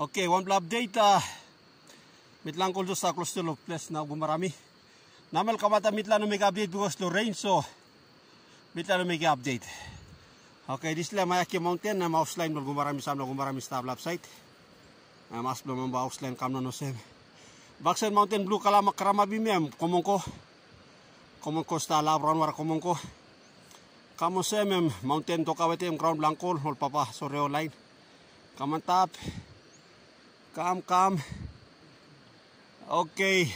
Okay, one blood update. Uh, mitlang ko sa close to place na gumarami. Namal kamata mitla no make update because low rain so mitla no make update. Okay, this la Mayaki Mountain na mouse line no gumarami sa no gumarami sa tabla site. Uh, mas blom ang mouse line kam no no sem. Baksen Mountain Blue kalama karama bimem komong ko. Komong ko sta labron war komong ko. Kamo sem mountain to kawete ground blankol hol papa soreo line. Kamantap. Kamantap. Calm, calm. Okay.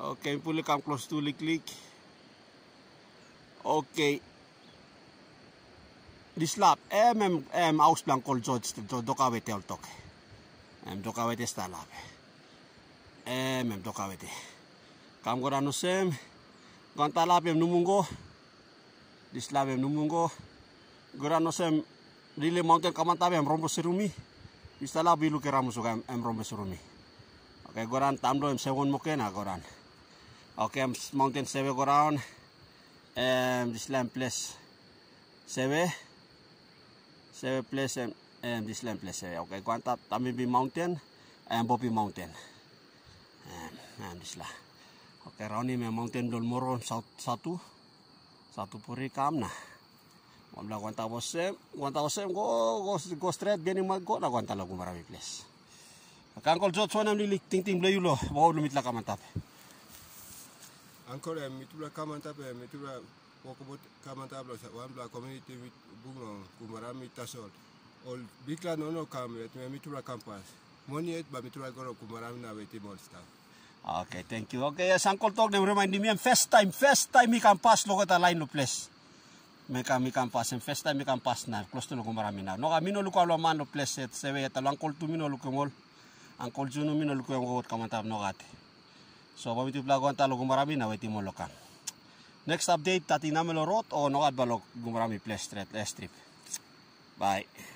Okay, pull come close to click click. Okay. This lap, em, em, em, ausplan call George, do, do talk. al Dokawete, Em, do cavete sta lap. Em, em, do cavete. Cam gorano sem, ganta lap em numungo. This lap em numungo. Gorano sem, Lile mountain kamantabe em rombo serumi. Istala bilu ramu suka em rombo serumi. Oke, okay, goran tamdo em sewon mukena goran. Oke, okay, em mountain sewe goran. Em dislam place sewe. Sewe place em, em dislam place sewe. Oke, okay, kuanta bi mountain em popi mountain. Em, em dislah. Oke, okay, rauni me mountain dolmoro satu satu puri kamna. Mula aguanta vos sem, aguanta sem, go, go, go straight, gani mag, go, na aguanta lang marami place. Kan Uncle Jot, so nam lilik ting ting blayo lo, bawa lumitla ka mantap. Uncle, mitula ka mantap, eh, mitula, wakobot ka mantap lo, sa wambla community with bungo, kumarami tasol. Ol, bikla nono kam, et eh, me mitula kampas. Moni et ba mitula goro kumarami na weti mol staff. Okay, thank you. Okay, yes, Uncle Talk, nem remind me, first time, first time, he can lo kata lain lo place. mikä, mikä on pääsen festa, mikä on pääsnä, klostu nuku maramina. No ka minu lo alo manu pleset, se vei, että lankol tu minu luku mol, ankol junu minu luku yang kuat kamantab nogati. So, pamitu plago anta luku maramina, weti molokan. Next update, tati namelo rot, o nogat balok gumarami plestret, estrip. Bye.